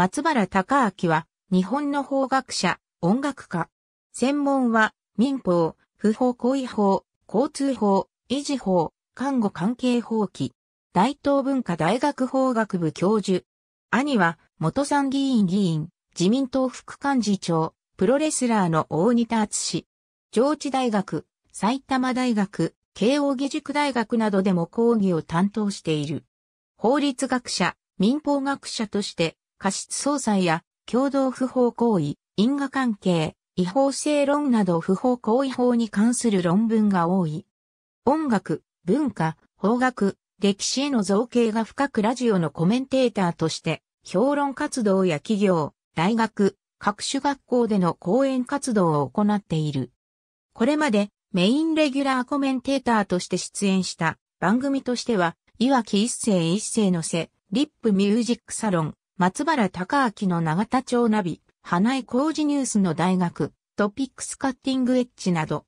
松原隆明は、日本の法学者、音楽家。専門は、民法、不法行為法、交通法、維持法、看護関係法規。大東文化大学法学部教授。兄は、元参議院議員、自民党副幹事長、プロレスラーの大仁田敦上智大学、埼玉大学、慶應義塾大学などでも講義を担当している。法律学者、民法学者として、過失相殺や共同不法行為、因果関係、違法性論など不法行為法に関する論文が多い。音楽、文化、法学、歴史への造形が深くラジオのコメンテーターとして、評論活動や企業、大学、各種学校での講演活動を行っている。これまでメインレギュラーコメンテーターとして出演した番組としては、岩木一世一世のせ、リップミュージックサロン、松原隆明の永田町ナビ、花井工事ニュースの大学、トピックスカッティングエッジなど。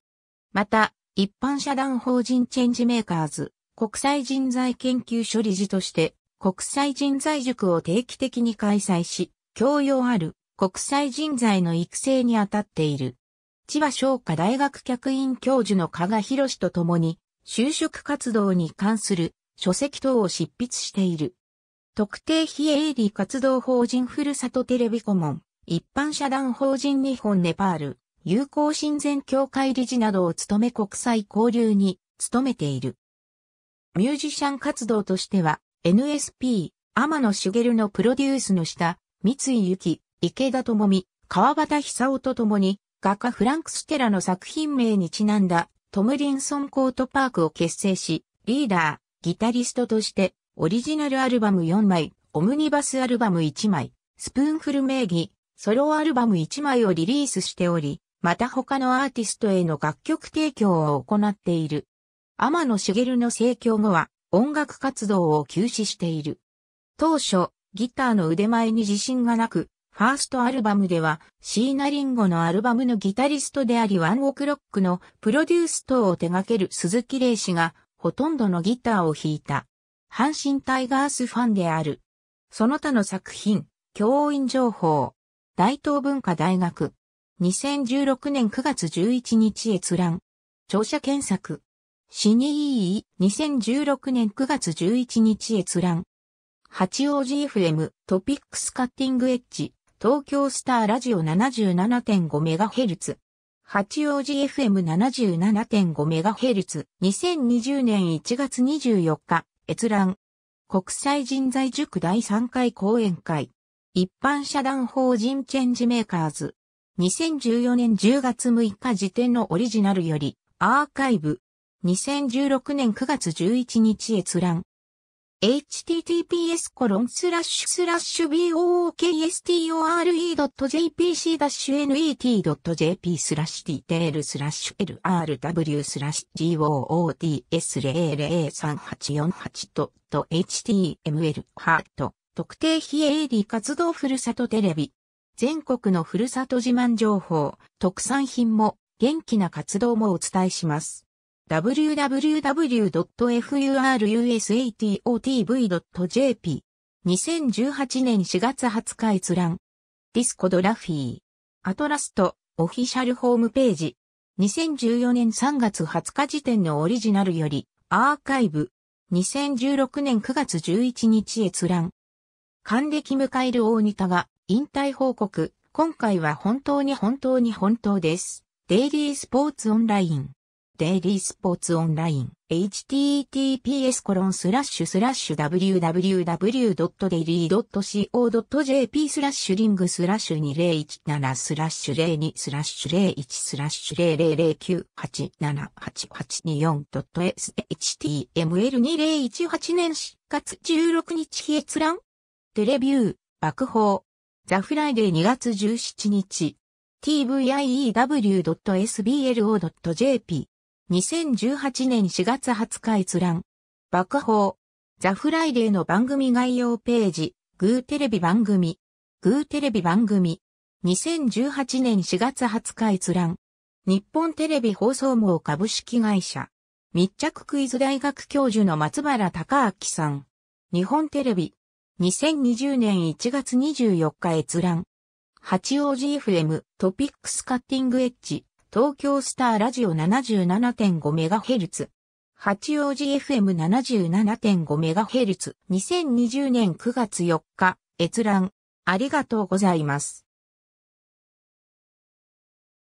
また、一般社団法人チェンジメーカーズ、国際人材研究所理事として、国際人材塾を定期的に開催し、教養ある国際人材の育成にあたっている。千葉商科大学客員教授の加賀博士と共に、就職活動に関する書籍等を執筆している。特定非営利活動法人ふるさとテレビ顧問、一般社団法人日本ネパール、友好親善協会理事などを務め国際交流に努めている。ミュージシャン活動としては、NSP、天野茂のプロデュースの下、三井由紀、池田智美、川端久夫と共に、画家フランク・ステラの作品名にちなんだ、トムリンソンコートパークを結成し、リーダー、ギタリストとして、オリジナルアルバム4枚、オムニバスアルバム1枚、スプーンフル名義、ソロアルバム1枚をリリースしており、また他のアーティストへの楽曲提供を行っている。天野茂の盛況後は音楽活動を休止している。当初、ギターの腕前に自信がなく、ファーストアルバムでは、シーナリンゴのアルバムのギタリストでありワンオクロックのプロデュース等を手掛ける鈴木玲氏が、ほとんどのギターを弾いた。阪神タイガースファンである。その他の作品、教員情報、大東文化大学、2016年9月11日閲覧、聴者検索、死にいい、2016年9月11日閲覧、八王子 FM トピックスカッティングエッジ、東京スターラジオ 77.5MHz、八王子 FM77.5MHz、2020年1月24日、閲覧。国際人材塾第3回講演会。一般社団法人チェンジメーカーズ。2014年10月6日時点のオリジナルより、アーカイブ。2016年9月11日閲覧。https bookstore.jpc-net.jp スラッシュディスラッシュ lrw スラッシュ goods00384.html 8ハート特定非営利活動ふるさとテレビ全国のふるさと自慢情報特産品も元気な活動もお伝えします。www.furusatotv.jp。2018年4月20日閲覧。ディスコドラフィー。アトラスト、オフィシャルホームページ。2014年3月20日時点のオリジナルより、アーカイブ。2016年9月11日閲覧。還暦迎える大仁田が、引退報告。今回は本当に本当に本当です。デイリースポーツオンライン。デイリースポーツオンライン https コロンスラッシュスラッシュ www.daily.co.jp スラッシュリングスラッシュ2017スラッシュ02スラッシュ01スラッシュ00098788824 html2018 年4月16日閲覧テレビュー爆報ザ・フライデー2月17日 tview.sblo.jp 2018年4月20日閲覧。爆報。ザ・フライデーの番組概要ページ。グーテレビ番組。グーテレビ番組。2018年4月20日閲覧。日本テレビ放送網株式会社。密着クイズ大学教授の松原隆明さん。日本テレビ。2020年1月24日閲覧。八王子 FM トピックスカッティングエッジ。東京スターラジオ 77.5MHz。八王子 FM77.5MHz。2020年9月4日、閲覧。ありがとうございます。